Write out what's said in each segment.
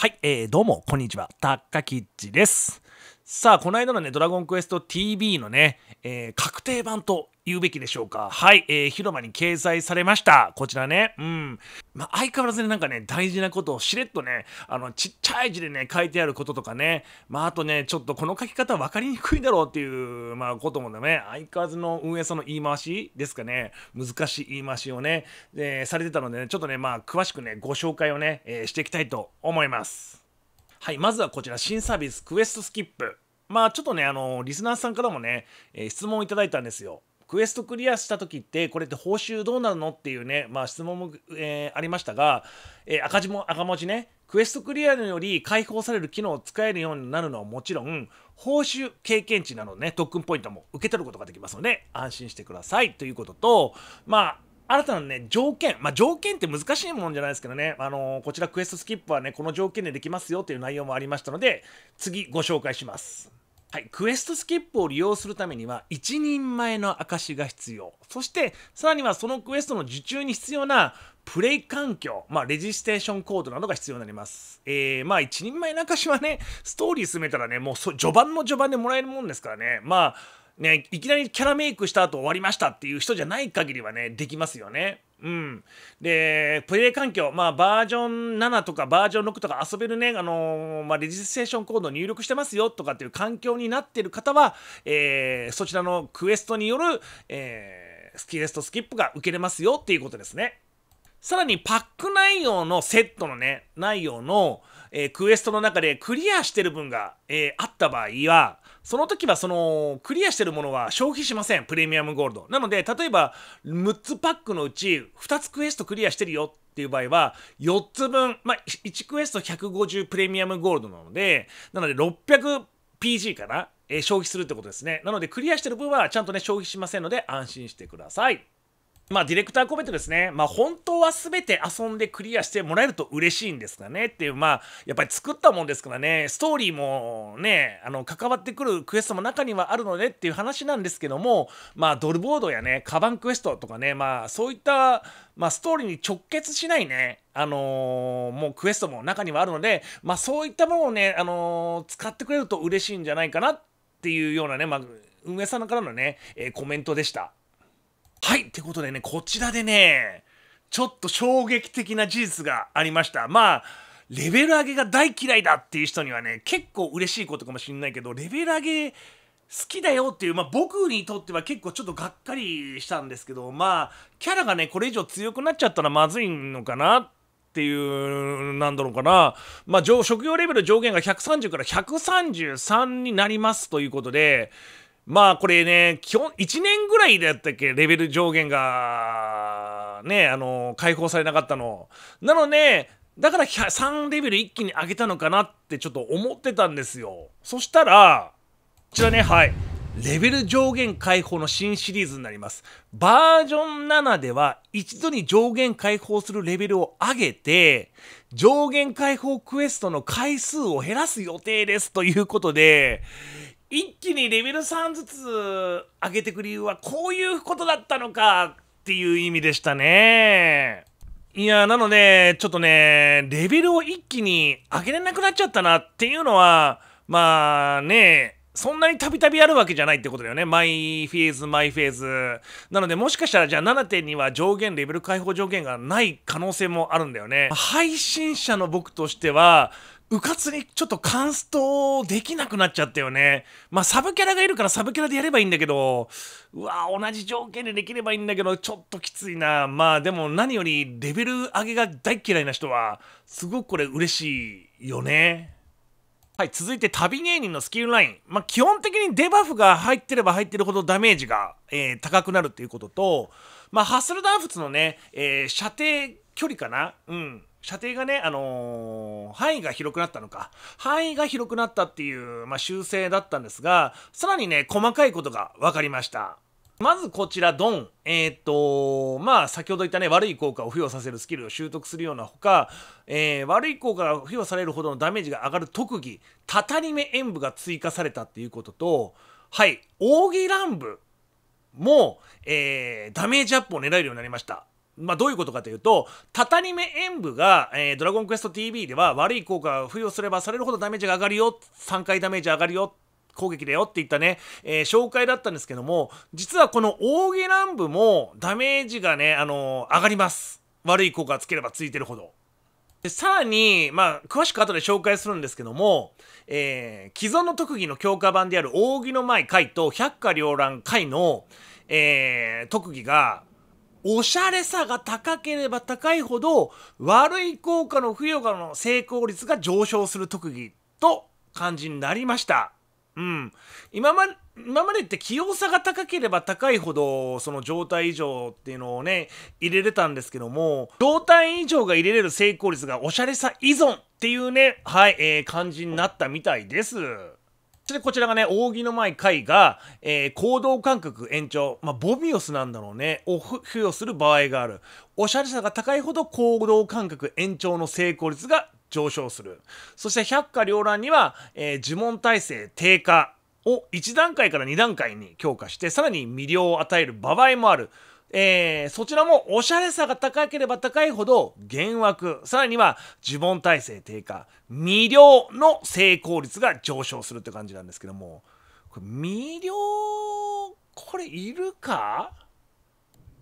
はい、えー、どうも、こんにちは。タッカキッチです。さあ、この間のね、ドラゴンクエスト TV のね、えー、確定版と言うべきでしょうか。はい、えー、広場に掲載されました。こちらね。うん。まあ、相変わらずね、なんかね、大事なことをしれっとね、あの、ちっちゃい字でね、書いてあることとかね、まあ、あとね、ちょっとこの書き方分かりにくいだろうっていう、まあ、こともね、相変わらずの運営さんの言い回しですかね、難しい言い回しをね、えー、されてたので、ね、ちょっとね、まあ、詳しくね、ご紹介をね、えー、していきたいと思います。はい、まずはこちら、新サービス、クエストスキップ。まあ、ちょっとね、あの、リスナーさんからもね、えー、質問をいただいたんですよ。クエストクリアした時ってこれって報酬どうなるのっていうね、まあ、質問も、えー、ありましたが、えー、赤字も赤文字ねクエストクリアにより解放される機能を使えるようになるのはもちろん報酬経験値などね特訓ポイントも受け取ることができますので安心してくださいということとまあ新たなね、条件。まあ、条件って難しいもんじゃないですけどね。あのー、こちらクエストスキップはね、この条件でできますよという内容もありましたので、次ご紹介します。はい、クエストスキップを利用するためには一人前の証が必要そしてさらにはそのクエストの受注に必要なプレイ環境、まあ、レジステーションコードなどが必要になります。えー、まあ、一人前の証はね、ストーリー進めたらね、もう序盤の序盤でもらえるもんですからね、まあ、ね、いきなりキャラメイクした後終わりましたっていう人じゃない限りはね、できますよね。うん。で、プレイ環境、まあ、バージョン7とかバージョン6とか遊べるね、あのー、まあ、レジステーションコード入力してますよとかっていう環境になってる方は、えー、そちらのクエストによる、えー、スキレストスキップが受けれますよっていうことですね。さらにパック内容のセットのね、内容の、えー、クエストの中でクリアしてる分が、えー、あった場合は、その時はそのクリアしてるものは消費しませんプレミアムゴールドなので例えば6つパックのうち2つクエストクリアしてるよっていう場合は4つ分、まあ、1クエスト150プレミアムゴールドなのでなので 600PG かな、えー、消費するってことですねなのでクリアしてる分はちゃんとね消費しませんので安心してくださいまあ、ディレクターコメントですね。まあ、本当は全て遊んでクリアしてもらえると嬉しいんですがね。っていう、まあ、やっぱり作ったもんですからね、ストーリーもね、あの、関わってくるクエストも中にはあるのでっていう話なんですけども、まあ、ドルボードやね、カバンクエストとかね、まあ、そういった、まあ、ストーリーに直結しないね、あのー、もうクエストも中にはあるので、まあ、そういったものをね、あのー、使ってくれると嬉しいんじゃないかなっていうようなね、まあ、運営さんからのね、えー、コメントでした。はい、ってことでね、こちらでね、ちょっと衝撃的な事実がありました。まあ、レベル上げが大嫌いだっていう人にはね、結構嬉しいことかもしんないけど、レベル上げ好きだよっていう、まあ僕にとっては結構ちょっとがっかりしたんですけど、まあ、キャラがね、これ以上強くなっちゃったらまずいのかなって。っていう、なんだろうかな。まあ、職業レベル上限が130から133になりますということで、まあこれね、基本1年ぐらいだったっけ、レベル上限が、ね、あの、解放されなかったの。なので、だから3レベル一気に上げたのかなってちょっと思ってたんですよ。そしたら、こちらね、はい。レベル上限解放の新シリーズになります。バージョン7では一度に上限解放するレベルを上げて、上限解放クエストの回数を減らす予定ですということで、一気にレベル3ずつ上げてく理由はこういうことだったのかっていう意味でしたね。いやなので、ちょっとね、レベルを一気に上げれなくなっちゃったなっていうのは、まあね、そんなにたびたびあるわけじゃないってことだよね。マイフェーズ、マイフェーズ。なので、もしかしたらじゃあ7.2は上限、レベル解放上限がない可能性もあるんだよね。配信者の僕としては、うかつにちょっとカンストできなくなっちゃったよね。まあサブキャラがいるからサブキャラでやればいいんだけど、うわ同じ条件でできればいいんだけど、ちょっときついな。まあでも何よりレベル上げが大嫌いな人は、すごくこれ嬉しいよね。はい、続いて旅芸人のスキルライン。まあ、基本的にデバフが入ってれば入ってるほどダメージが、えー、高くなるっていうことと、まあ、ハッスルダンフツのね、えー、射程距離かなうん。射程がね、あのー、範囲が広くなったのか、範囲が広くなったっていう、まあ、修正だったんですが、さらにね、細かいことが分かりました。まずこちら、ドン。えっ、ー、と、まあ、先ほど言ったね、悪い効果を付与させるスキルを習得するようなほか、えー、悪い効果が付与されるほどのダメージが上がる特技、たたりめ演舞が追加されたっていうことと、はい、扇乱舞も、えー、ダメージアップを狙えるようになりました。まあ、どういうことかというと、タタニメ演武が、えー、ドラゴンクエスト TV では悪い効果を付与すればされるほどダメージが上がるよ、3回ダメージ上がるよ、攻撃だよって言ったね、えー、紹介だったんですけども、実はこの扇乱舞部もダメージがね、あのー、上がります。悪い効果がつければついてるほど。でさらに、まあ、詳しく後で紹介するんですけども、えー、既存の特技の強化版である扇の舞回と百花繚乱回の、えー、特技がおしゃれさが高ければ高いほど悪い効果の付与がの成功率が上昇する特技と感じになりました。うん、今ま今までって器用さが高ければ高いほどその状態異常っていうのをね入れれたんですけども状態異常が入れれる成功率がおしゃれさ依存っていうねはい、えー、感じになったみたいです。そでこちらがね、扇の前会が、えー、行動感覚延長、まあ、ボビオスなんだろうね、を付与する場合がある。おしゃれさが高いほど行動感覚延長の成功率が上昇する。そして百花両乱には、えー、呪文体制低下を1段階から2段階に強化して、さらに魅了を与える場合もある。えー、そちらもおしゃれさが高ければ高いほど減惑さらには呪文耐性低下、未了の成功率が上昇するって感じなんですけども、これ未了これいるか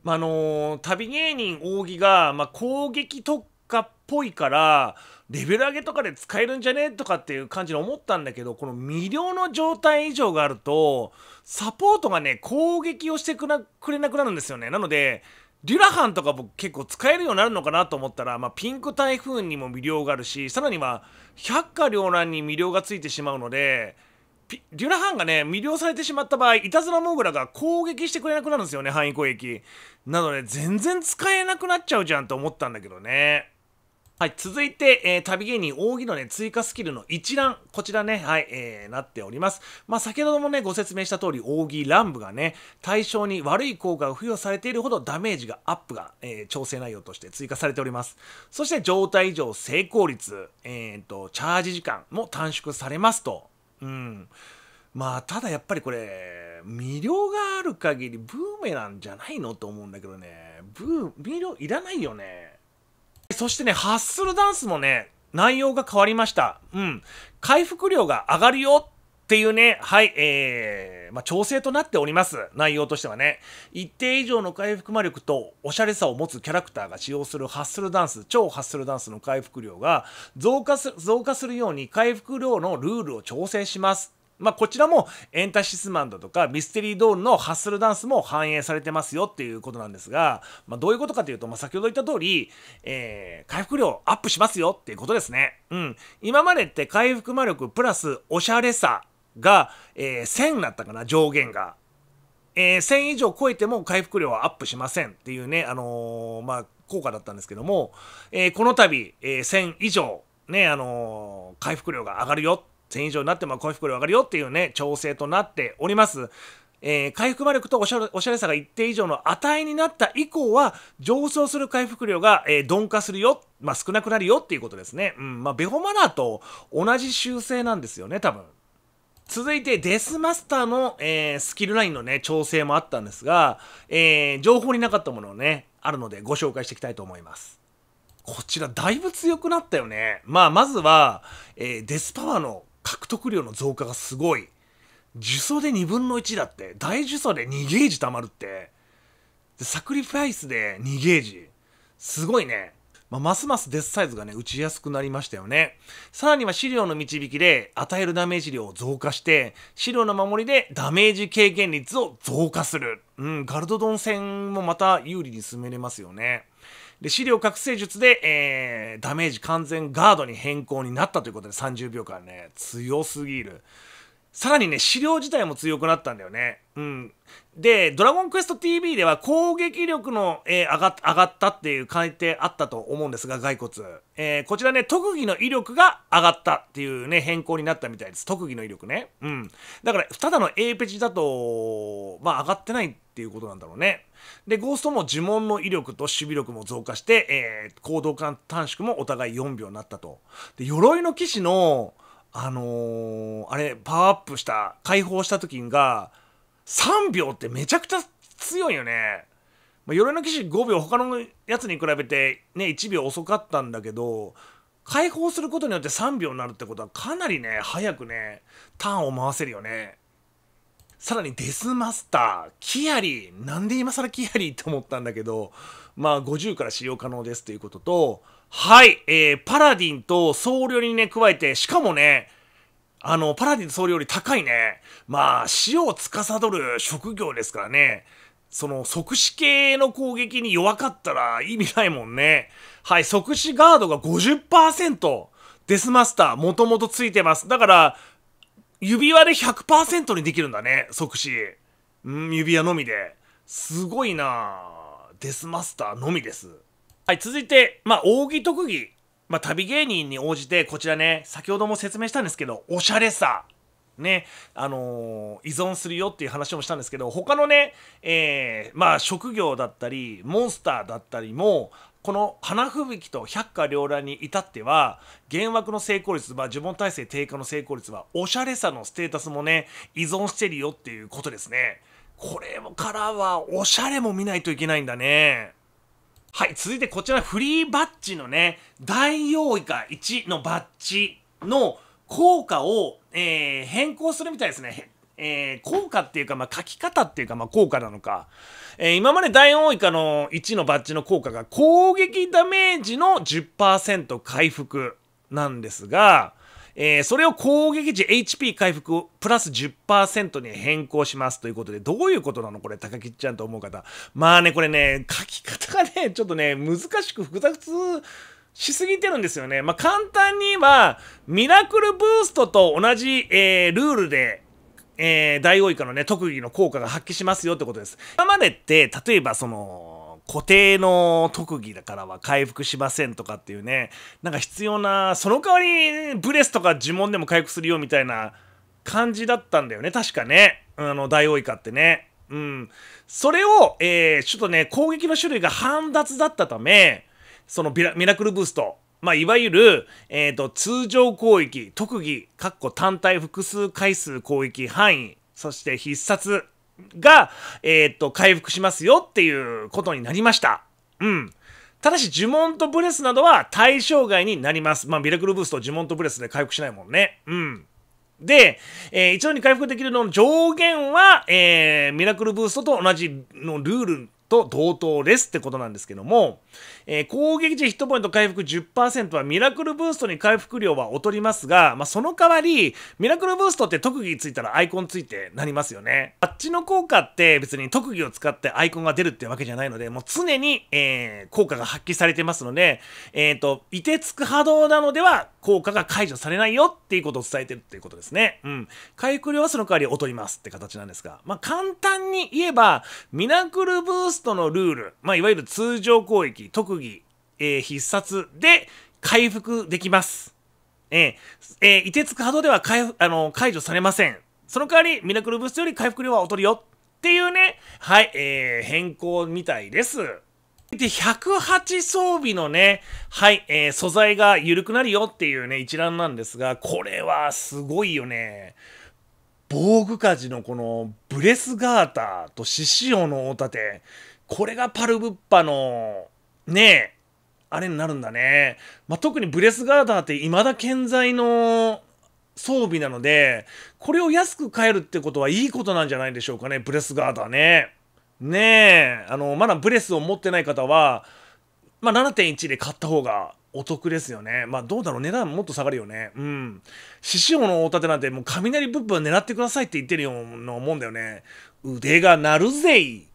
まあのー、旅芸人扇が、まあ、攻撃特家っぽいからレベル上げとかで使えるんじゃねとかっていう感じで思ったんだけどこの魅了の状態以上があるとサポートがね攻撃をしてくれなくなるんですよねなのでデュラハンとか僕結構使えるようになるのかなと思ったら、まあ、ピンク台風にも魅了があるしさらには百花繚乱に魅了がついてしまうのでデュラハンがね魅了されてしまった場合いたずらモーグラが攻撃してくれなくなるんですよね範囲攻撃なので全然使えなくなっちゃうじゃんと思ったんだけどね。はい、続いて、えー、旅芸人扇のね、追加スキルの一覧、こちらね、はい、えー、なっております。まあ、先ほどもね、ご説明した通り、扇乱舞がね、対象に悪い効果が付与されているほどダメージがアップが、えー、調整内容として追加されております。そして、状態異常成功率、えっ、ー、と、チャージ時間も短縮されますと。うん。まあ、ただやっぱりこれ、魅了がある限り、ブーメランじゃないのと思うんだけどね、ブー、魅了いらないよね。そしてね、ハッスルダンスもね、内容が変わりました。うん。回復量が上がるよっていうね、はい、えー、まあ、調整となっております。内容としてはね。一定以上の回復魔力とおしゃれさを持つキャラクターが使用するハッスルダンス、超ハッスルダンスの回復量が増加する、増加するように回復量のルールを調整します。まあ、こちらもエンタシスマンだとかミステリードールのハッスルダンスも反映されてますよっていうことなんですが、まあ、どういうことかというと、まあ、先ほど言った通り、えー、回復量アップしますよっていうことですね。うん。今までって回復魔力プラスおしゃれさが、えー、1000だったかな、上限が。えー、1000以上超えても回復量はアップしませんっていうね、あのー、まあ、効果だったんですけども、えー、この度、え1000以上、ね、あの回復量が上がるよ1000以上になっても回復量上がるよっていうね、調整となっております。えー、回復魔力とおしゃおしゃれさが一定以上の値になった以降は、上昇する回復量が、えー、鈍化するよ、まあ、少なくなるよっていうことですね。うん、まあ、ベホマナーと同じ修正なんですよね、多分。続いてデスマスターの、えー、スキルラインのね、調整もあったんですが、えー、情報になかったものをね、あるのでご紹介していきたいと思います。こちらだいぶ強くなったよね。まあ、まずは、えー、デスパワーの獲得量の増加がすごい。呪詛で2分の1だって、大呪詛で2ゲージ貯まるって、でサクリファイスで2ゲージ。すごいね。まあ、ますますデスサイズがね、打ちやすくなりましたよね。さらには資料の導きで与えるダメージ量を増加して、資料の守りでダメージ軽減率を増加する。うん、ガルドドン戦もまた有利に進めれますよね。で資料覚醒術で、えー、ダメージ完全ガードに変更になったということで30秒間ね強すぎるさらにね、資料自体も強くなったんだよね。うん。で、ドラゴンクエスト TV では攻撃力の、えー、上が上がったっていう書いてあったと思うんですが、骸骨。えー、こちらね、特技の威力が上がったっていうね、変更になったみたいです。特技の威力ね。うん。だから、ただの A ペチだと、まあ上がってないっていうことなんだろうね。で、ゴーストも呪文の威力と守備力も増加して、えー、行動間短縮もお互い4秒になったと。で、鎧の騎士の、あのー、あれパワーアップした解放した時が3秒ってめちゃくちゃ強いよね。まあ、鎧の騎士5秒他のやつに比べてね1秒遅かったんだけど解放することによって3秒になるってことはかなりね早くねターンを回せるよね。さらにデスマスター、キアリー、なんで今更キアリーって思ったんだけど、まあ50から使用可能ですということと、はい、えー、パラディンと総侶にね、加えて、しかもね、あの、パラディンと総より高いね。まあ、死を司る職業ですからね。その、即死系の攻撃に弱かったら意味ないもんね。はい、即死ガードが50%。デスマスター、もともとついてます。だから、指輪で100%にできるんだね、即死。うん、指輪のみで。すごいなデスマスターのみです。はい、続いて、まあ、扇特技。まあ、旅芸人に応じて、こちらね、先ほども説明したんですけど、おしゃれさ。ね、あのー、依存するよっていう話もしたんですけど、他のね、えー、まあ、職業だったり、モンスターだったりも、この花吹雪と百花繚乱に至っては、幻惑の成功率、まあ、呪文耐性低下の成功率は、おしゃれさのステータスもね、依存してるよっていうことですね。これもからは、おしゃれも見ないといけないんだね。はい、続いてこちらフリーバッジのね、大用以下1のバッジの効果を、えー、変更するみたいですね。えー、効果っていうか、まあ、書き方っていうか、まあ、効果なのか、えー、今まで大王以下の1のバッジの効果が攻撃ダメージの10%回復なんですが、えー、それを攻撃時 HP 回復プラス10%に変更しますということで、どういうことなのこれ、高吉ちゃんと思う方。まあね、これね、書き方がね、ちょっとね、難しく複雑しすぎてるんですよね。まあ、簡単には、ミラクルブーストと同じ、えー、ルールで、えー、ダイオウイカのね、特技の効果が発揮しますよってことです。今までって、例えばその、固定の特技だからは回復しませんとかっていうね、なんか必要な、その代わりブレスとか呪文でも回復するよみたいな感じだったんだよね、確かね。あの、大王イカってね。うん。それを、えー、ちょっとね、攻撃の種類が半雑だったため、そのミラクルブースト、まあ、いわゆる、えーと、と通常攻撃、特技、単体複数回数攻撃範囲、そして必殺が、えー、っと、回復しますよっていうことになりました。うん。ただし、呪文とブレスなどは対象外になります。まあ、ミラクルブースト、呪文とブレスで回復しないもんね。うん。で、えー、一度に回復できるのの上限は、えー、ミラクルブーストと同じのルールと同等ですってことなんですけども、えー、攻撃時ヒットポイント回復10%はミラクルブーストに回復量は劣りますが、まあ、その代わり、ミラクルブーストって特技ついたらアイコンついてなりますよね。あっちの効果って別に特技を使ってアイコンが出るってわけじゃないので、もう常に、えー、効果が発揮されてますので、えっ、ー、と、凍てつく波動なのでは効果が解除されないよっていうことを伝えてるっていうことですね。うん。回復量はその代わり劣りますって形なんですが、まあ、簡単に言えば、ミラクルブーストのルール、まあ、いわゆる通常攻撃、特技技、えー、必殺で回復できます。えー、えー、凍てつく波動ではあの解除されません。その代わり、ミラクルブストより回復量は劣るよ。っていうね、はい、えー、変更みたいです。で、108装備のね、はい、えー、素材が緩くなるよっていうね、一覧なんですが、これはすごいよね。防具鍛冶のこのブレスガーターと獅子王の大盾、これがパルブッパのねえ、あれになるんだね。まあ、特にブレスガーダーって未だ健在の装備なので、これを安く買えるってことはいいことなんじゃないでしょうかね、ブレスガーダーね。ねえ、あの、まだブレスを持ってない方は、まあ、7.1で買った方がお得ですよね。まあ、どうだろう、値段もっと下がるよね。うん。師匠の大盾なんてもう雷ブッブは狙ってくださいって言ってるようなもんだよね。腕が鳴るぜい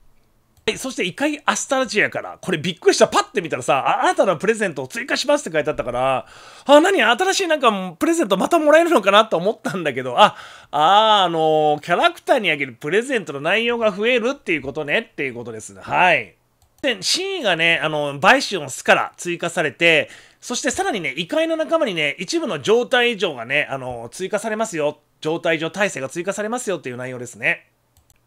はい、そして一回アスタラジアから、これびっくりした。パッて見たらさ、新たなプレゼントを追加しますって書いてあったから、あ、何新しいなんかプレゼントまたもらえるのかなと思ったんだけど、あ、あ、あのー、キャラクターにあげるプレゼントの内容が増えるっていうことねっていうことですね。はい。で、真意がね、あの、バイシオンスから追加されて、そしてさらにね、異界の仲間にね、一部の状態異常がね、あの、追加されますよ。状態異常体制が追加されますよっていう内容ですね。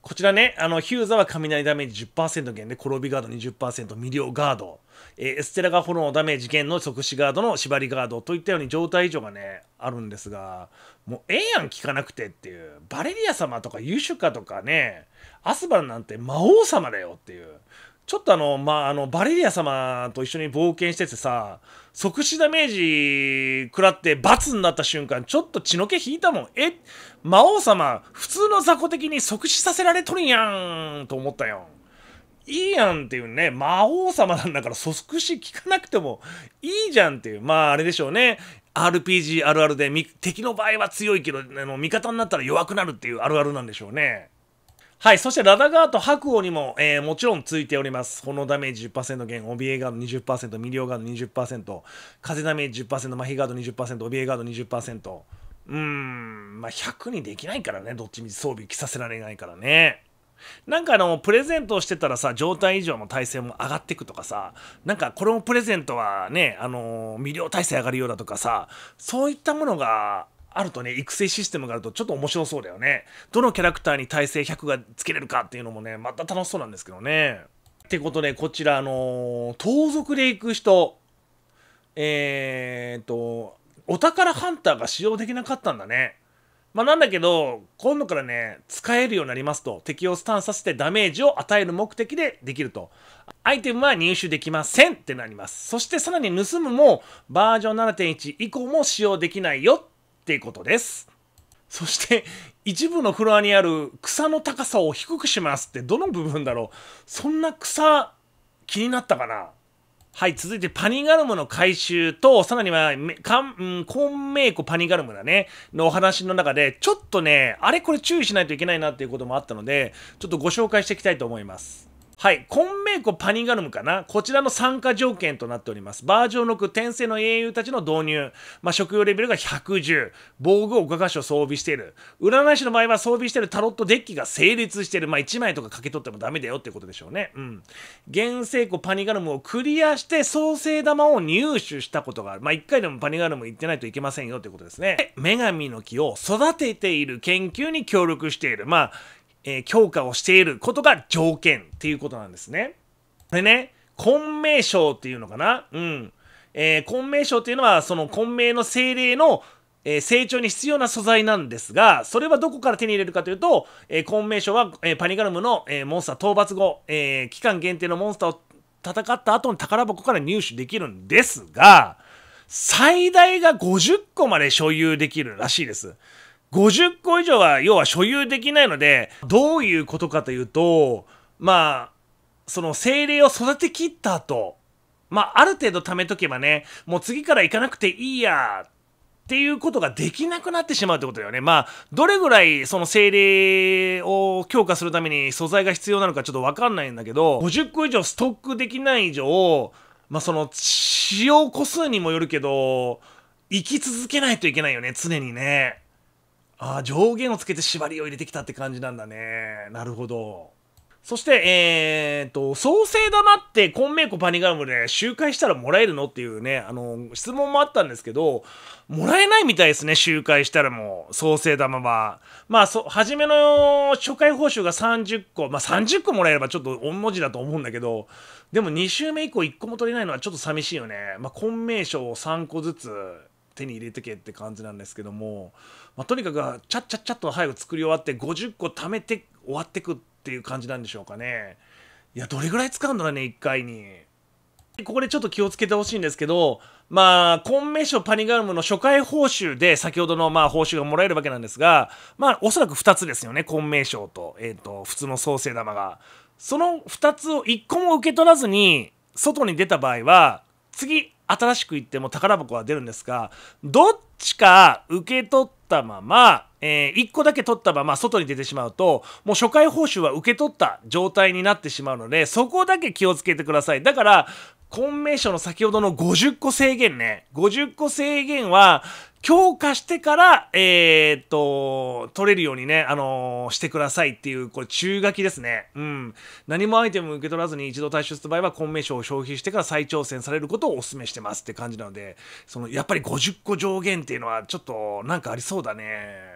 こちらね、あの、ヒューザは雷ダメージ10%減で、転びガード20%、リオガード、えー、エステラが炎ダメージ減の即死ガードの縛りガードといったように状態異常がね、あるんですが、もうええやん効かなくてっていう、バレリア様とかユシュカとかね、アスバルなんて魔王様だよっていう、ちょっとあの、まあ、あの、バレリア様と一緒に冒険しててさ、即死ダメージ食らって罰になった瞬間、ちょっと血の気引いたもん。え、魔王様、普通の雑魚的に即死させられとるやんと思ったよ。いいやんっていうね、魔王様なんだから即死効かなくてもいいじゃんっていう。まあ、あれでしょうね。RPG あるあるで敵の場合は強いけど、あの味方になったら弱くなるっていうあるあるなんでしょうね。はい、そしてラダガーと白鵬にも、えー、もちろんついております。炎ダメージ10%減、オビエガード20%、ミリオガード20%、風ダメージ10%、マヒガード20%、オビエガード20%。うーん、まあ、100にできないからね、どっちみち装備着させられないからね。なんかあの、プレゼントをしてたらさ、状態以上の体勢も上がってくとかさ、なんかこれもプレゼントはね、あの魅了体勢上がるようだとかさ、そういったものがあるとね、育成システムがあるとちょっと面白そうだよね。どのキャラクターに耐性100がつけれるかっていうのもね、また楽しそうなんですけどね。ってことで、こちら、あのー、盗賊で行く人、えー、っと、お宝ハンターが使用できなかったんだね。まあ、なんだけど、今度からね、使えるようになりますと、敵をスタンさせてダメージを与える目的でできると。アイテムは入手できませんってなります。そしてさらに盗むも、バージョン7.1以降も使用できないよってことです。そして一部のフロアにある草の高さを低くしますってどの部分だろうそんな草気になったかなはい、続いてパニガルムの回収と、さらには、かん、うん、コンメイコパニガルムだね、のお話の中で、ちょっとね、あれこれ注意しないといけないなっていうこともあったので、ちょっとご紹介していきたいと思います。はい、コンメイコパニガルムかな、こちらの参加条件となっております。バージョン6、転生の英雄たちの導入、まあ、職業レベルが110、防具を5箇所装備している、占い師の場合は装備しているタロットデッキが成立している、まあ、1枚とかかけ取ってもダメだよってことでしょうね。うん。原生庫パニガルムをクリアして、創生玉を入手したことがある。まあ、1回でもパニガルム行ってないといけませんよってことですね。女神の木を育てている研究に協力している。まあ、えー、強化をしていることが条件っていうことなんですね。でね、混迷賞っていうのかなうん。えー、混迷賞っていうのは、その混迷の精霊のえ成長に必要な素材なんですが、それはどこから手に入れるかというと、えー、昆明賞は、えー、パニガルムの、えー、モンスター討伐後、え期間限定のモンスターを戦った後の宝箱から入手できるんですが、最大が50個まで所有できるらしいです。50個以上は要は所有できないので、どういうことかというと、まあ、その精霊を育てきった後、まあ、ある程度貯めとけばね、もう次から行かなくていいや、っていうことができなくなってしまうってことだよね。まあ、どれぐらいその精霊を強化するために素材が必要なのかちょっとわかんないんだけど、50個以上ストックできない以上、まあその、使用個数にもよるけど、生き続けないといけないよね、常にね。あ上限をつけて縛りを入れてきたって感じなんだね。なるほど。そして、えー、っと、創生玉ってコンメイコパニガムで集会したらもらえるのっていうね、あの、質問もあったんですけど、もらえないみたいですね、集会したらもう、創生玉は。まあ、そ、初めの初回報酬が30個、まあ30個もらえればちょっと御文字だと思うんだけど、でも2週目以降1個も取れないのはちょっと寂しいよね。まあ、コンメイ賞を3個ずつ手に入れてけって感じなんですけども、まあ、とにかくちゃっちゃっちゃっと早く作り終わって50個貯めて終わってくっていう感じなんでしょうかねいやどれぐらい使うんだろうね1回にここでちょっと気をつけてほしいんですけどまあコンメッションパニガルムの初回報酬で先ほどのまあ報酬がもらえるわけなんですがまあおそらく2つですよねコンメッションと,、えーと普通の創生玉がその2つを1個も受け取らずに外に出た場合は次新しく行っても宝箱は出るんですが、どっちか受け取ったまま、えー、1個だけ取ったまま外に出てしまうと、もう初回報酬は受け取った状態になってしまうので、そこだけ気をつけてください。だから、コンョンの先ほどの50個制限ね。50個制限は、強化してから、えー、っと、取れるようにね、あのー、してくださいっていう、これ、注意書きですね。うん。何もアイテム受け取らずに一度退出した場合は、コンメンを消費してから再挑戦されることをお勧めしてますって感じなので、その、やっぱり50個上限っていうのは、ちょっと、なんかありそうだね。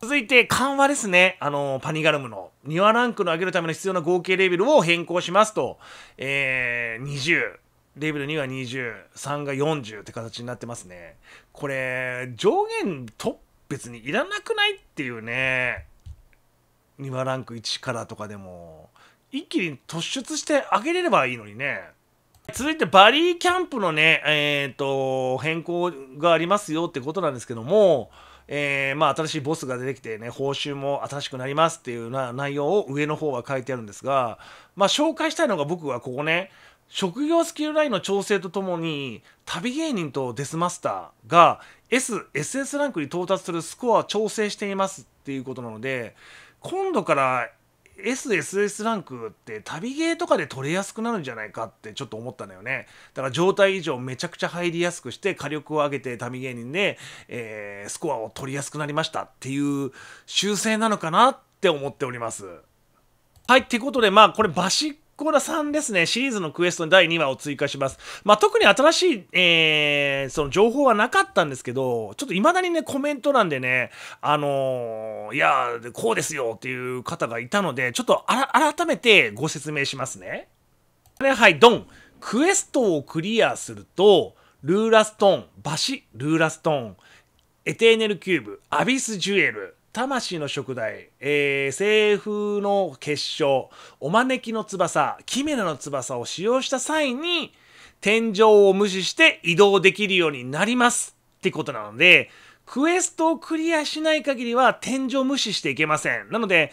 続いて、緩和ですね。あのー、パニガルムの。庭ランクの上げるための必要な合計レベルを変更しますと、えー、20。レベル2が20、3が40って形になってますね。これ上限と別にいらなくないっていうね2話ランク1からとかでも一気に突出してあげれればいいのにね続いてバリーキャンプのねえっ、ー、と変更がありますよってことなんですけどもえー、まあ、新しいボスが出てきてね報酬も新しくなりますっていうような内容を上の方は書いてあるんですがまあ紹介したいのが僕はここね職業スキルラインの調整とともに旅芸人とデスマスターが SSS ランクに到達するスコアを調整していますっていうことなので今度から SSS ランクって旅芸とかで取れやすくなるんじゃないかってちょっと思ったんだよね。だから状態異常めちゃくちゃ入りやすくして火力を上げて旅芸人で、えー、スコアを取りやすくなりましたっていう修正なのかなって思っております。はい、ってことでまあこれバシッコーさんですね、シリーズのクエストに第2話を追加します。まあ、特に新しい、えー、その情報はなかったんですけど、ちょっと未だにね、コメント欄でね、あのー、いや、こうですよっていう方がいたので、ちょっと改めてご説明しますね。はい、ドン。クエストをクリアすると、ルーラストーン、バシ、ルーラストーン、エテーネルキューブ、アビスジュエル、魂の食材、えー、西風の結晶、お招きの翼、キメラの翼を使用した際に、天井を無視して移動できるようになりますってことなので、クエストをクリアしない限りは天井無視していけません。なので、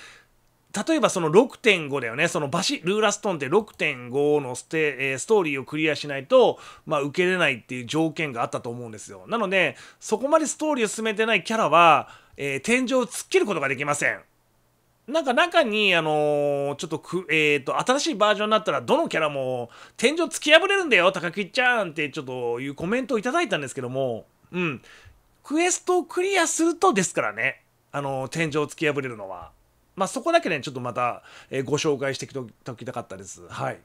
例えばその6.5だよね、そのバシ、ルーラストーンって6.5のステ、えー、ストーリーをクリアしないと、まあ、受けれないっていう条件があったと思うんですよ。なので、そこまでストーリーを進めてないキャラは、えー、天井を突っ切ることができません。なんか中に、あのー、ちょっとく、えっ、ー、と、新しいバージョンになったら、どのキャラも、天井突き破れるんだよ、高木ちゃんって、ちょっと、いうコメントをいただいたんですけども、うん。クエストをクリアするとですからね、あのー、天井突き破れるのは。まあ、そこだけね、ちょっとまた、えご紹介してききたかったです。はい。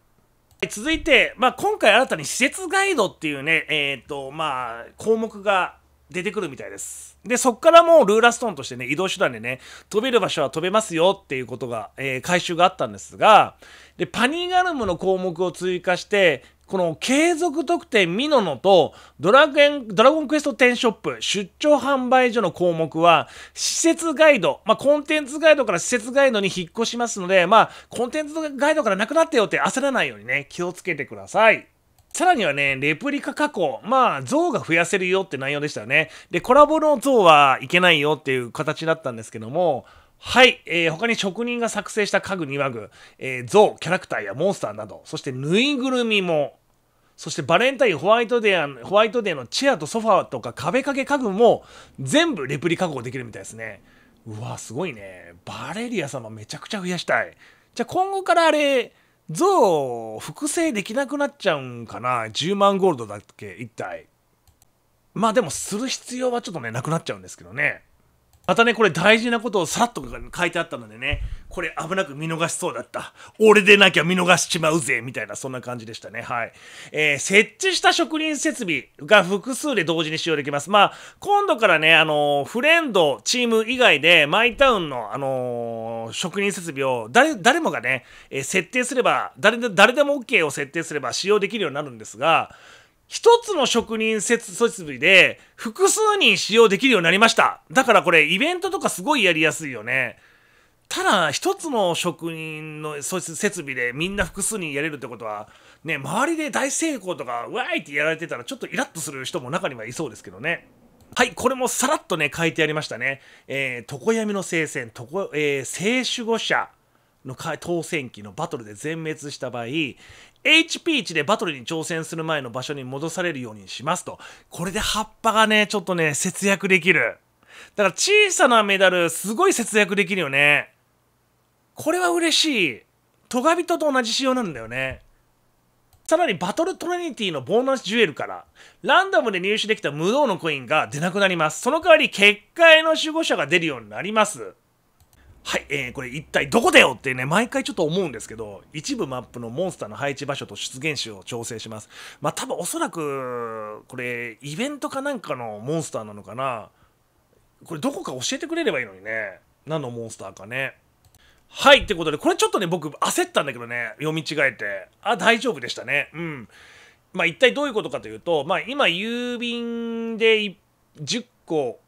続いて、まあ、今回新たに施設ガイドっていうね、えっ、と、まあ、項目が出てくるみたいです。で、そっからもうルーラストーンとしてね、移動手段でね、飛べる場所は飛べますよっていうことが、えー、回収があったんですが、で、パニーガルムの項目を追加して、この継続特典ミノノとドラゲンドラゴンクエスト10ショップ出張販売所の項目は施設ガイド、まあ、コンテンツガイドから施設ガイドに引っ越しますので、まあ、コンテンツガイドからなくなってよって焦らないようにね気をつけてください。さらにはね、レプリカ加工。まあ、像が増やせるよって内容でしたよね。で、コラボの像はいけないよっていう形だったんですけども、はい、えー、他に職人が作成した家具に話具、えー、像、キャラクターやモンスターなど、そしてぬいぐるみも、そしてバレンタインホワイトデーホワイトデーのチェアとソファーとか壁掛け家具も全部レプリ加工できるみたいですね。うわ、すごいね。バレリア様めちゃくちゃ増やしたい。じゃあ今後からあれ、像複製できなくなっちゃうんかな10万ゴールドだっけ一体まあでもする必要はちょっとねなくなっちゃうんですけどねまたね、これ大事なことをさっと書いてあったのでね、これ危なく見逃しそうだった。俺でなきゃ見逃しちまうぜ、みたいな、そんな感じでしたね。はい。えー、設置した職人設備が複数で同時に使用できます。まあ、今度からね、あのー、フレンド、チーム以外で、マイタウンの、あのー、職人設備を誰、誰もがね、え設定すれば、誰で、誰でも OK を設定すれば使用できるようになるんですが、一つの職人設設備で複数人使用できるようになりました。だからこれイベントとかすごいやりやすいよね。ただ一つの職人の設備でみんな複数人やれるってことはね周りで大成功とかわーいってやられてたらちょっとイラッとする人も中にはいそうですけどねはいこれもさらっとね書いてありましたね、えー、床闇の聖戦床、えー、聖守護者の当選機のバトルで全滅した場合 HP 値でバトルに挑戦する前の場所に戻されるようにしますとこれで葉っぱがねちょっとね節約できるだから小さなメダルすごい節約できるよねこれは嬉しいトガビトと同じ仕様なんだよねさらにバトルトリニティのボーナスジュエルからランダムで入手できた無道のコインが出なくなりますその代わり結界の守護者が出るようになりますはい、えー、これ一体どこだよってね、毎回ちょっと思うんですけど、一部マップのモンスターの配置場所と出現種を調整します。まあ多分おそらく、これ、イベントかなんかのモンスターなのかな。これどこか教えてくれればいいのにね。何のモンスターかね。はい、ってことで、これちょっとね、僕焦ったんだけどね、読み違えて。あ、大丈夫でしたね。うん。まあ一体どういうことかというと、まあ今郵便で10個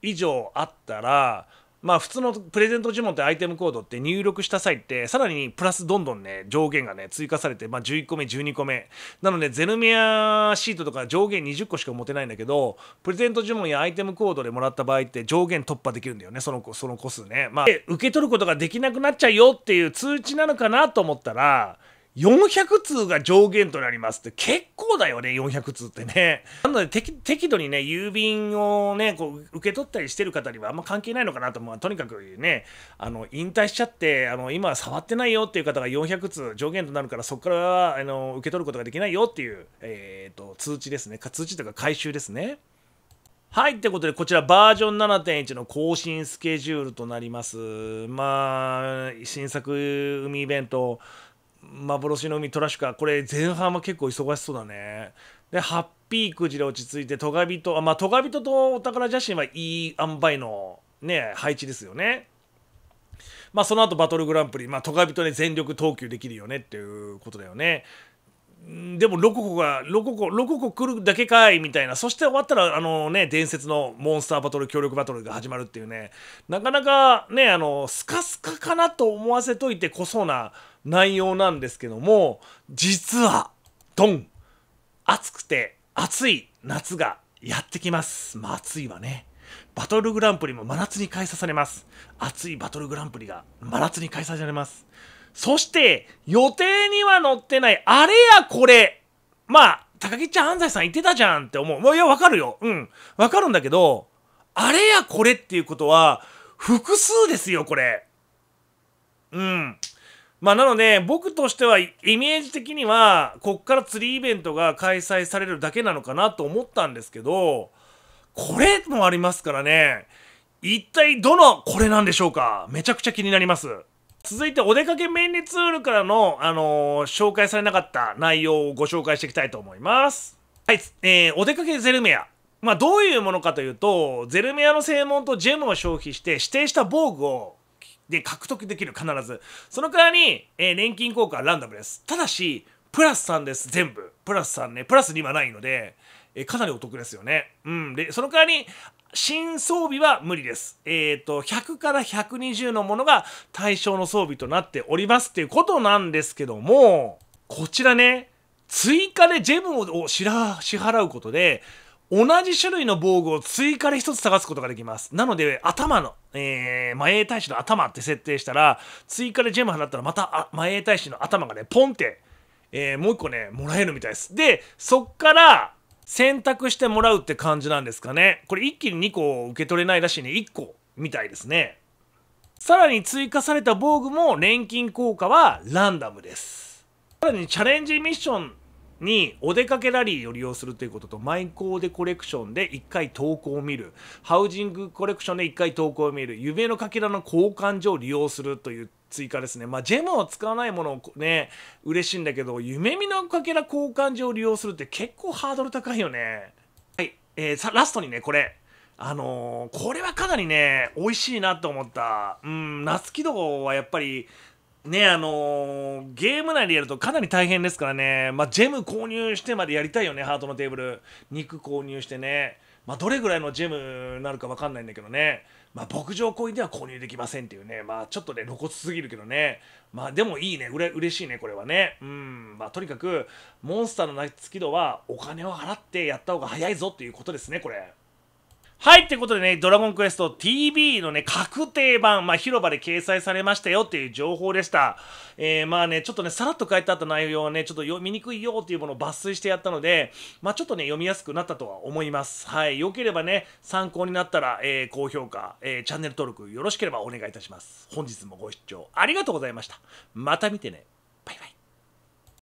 以上あったら、まあ普通のプレゼント呪文ってアイテムコードって入力した際ってさらにプラスどんどんね上限がね追加されて、まあ、11個目12個目なのでゼルミアシートとか上限20個しか持てないんだけどプレゼント呪文やアイテムコードでもらった場合って上限突破できるんだよねそのその個数ね、まあ、受け取ることができなくなっちゃうよっていう通知なのかなと思ったら400通が上限となりますって結構だよね、400通ってね。な ので適、度にね、郵便をね、こう、受け取ったりしてる方にはあんま関係ないのかなと、思う。とにかくね、あの、引退しちゃって、あの、今触ってないよっていう方が400通上限となるから、そこから、あの、受け取ることができないよっていう、えっ、ー、と、通知ですね。通知というか回収ですね。はい、ってことで、こちらバージョン7.1の更新スケジュールとなります。まあ、新作海イベント、幻の海トラシュカこれ前半は結構忙しそうだねでハッピーくじで落ち着いてトガビトまあトガビトとお宝写真はいい塩梅のね配置ですよねまあその後バトルグランプリまあトガビトで全力投球できるよねっていうことだよねでもロココがロココロココ来るだけかいみたいなそして終わったらあのね伝説のモンスターバトル協力バトルが始まるっていうねなかなかねあのスカスカかなと思わせといてこそうな内容なんですけども実はドン暑くて暑い夏がやってきます。まあ暑いわね。バトルグランプリも真夏に開催されます。暑いバトルグランプリが真夏に開催されます。そして、予定には載ってない、あれやこれ。まあ、高木ちゃん、安西さん言ってたじゃんって思う。もういや、わかるよ。うん。わかるんだけど、あれやこれっていうことは、複数ですよ、これ。うん。まあ、なので僕としてはイメージ的にはこっから釣りイベントが開催されるだけなのかなと思ったんですけどこれもありますからね一体どのこれなんでしょうかめちゃくちゃ気になります続いてお出かけ便利ツールからの、あのー、紹介されなかった内容をご紹介していきたいと思いますはい、えー、お出かけゼルメアまあどういうものかというとゼルメアの正門とジェムを消費して指定した防具をで獲得できる必ずその代わり、えー、年金効果はランダムですただしプラス3です全部プラス3ねプラス2はないので、えー、かなりお得ですよねうんでその代わり新装備は無理です。えっ、ー、と、100から120のものが対象の装備となっておりますっていうことなんですけども、こちらね、追加でジェムを支払うことで、同じ種類の防具を追加で1つ探すことができます。なので、頭の、えー、魔衛大使の頭って設定したら、追加でジェム払ったら、また魔衛大使の頭がね、ポンって、えー、もう1個ね、もらえるみたいです。で、そっから、選択してもらうって感じなんですかね。これ一気に2個受け取れないらしいね。1個みたいですね。さらに追加された防具も錬金効果はランダムです。さらにチャレンジミッションにお出かけラリーを利用するということとマイコーデコレクションで1回投稿を見るハウジングコレクションで1回投稿を見る夢のかけらの交換所を利用するという追加ですねまあジェムを使わないものをね嬉しいんだけど夢見のかけら交換所を利用するって結構ハードル高いよねはいえー、さラストにねこれあのー、これはかなりね美味しいなと思ったうん夏木道はやっぱりねあのー、ゲーム内でやるとかなり大変ですからね、まあ、ジェム購入してまでやりたいよねハートのテーブル肉購入してね、まあ、どれぐらいのジェムなるか分かんないんだけどね、まあ、牧場行為では購入できませんっていうね、まあ、ちょっとね露骨すぎるけどね、まあ、でもいいねうれ嬉しいねこれはねうん、まあ、とにかくモンスターの夏き度はお金を払ってやった方が早いぞっていうことですねこれはい、ってことでね、ドラゴンクエスト TV のね、確定版、まあ、広場で掲載されましたよっていう情報でした。えー、まあね、ちょっとね、さらっと書いてあった内容はね、ちょっと読みにくいよっていうものを抜粋してやったので、まあ、ちょっとね、読みやすくなったとは思います。はい、良ければね、参考になったら、えー、高評価、えー、チャンネル登録よろしければお願いいたします。本日もご視聴ありがとうございました。また見てね。バイバイ。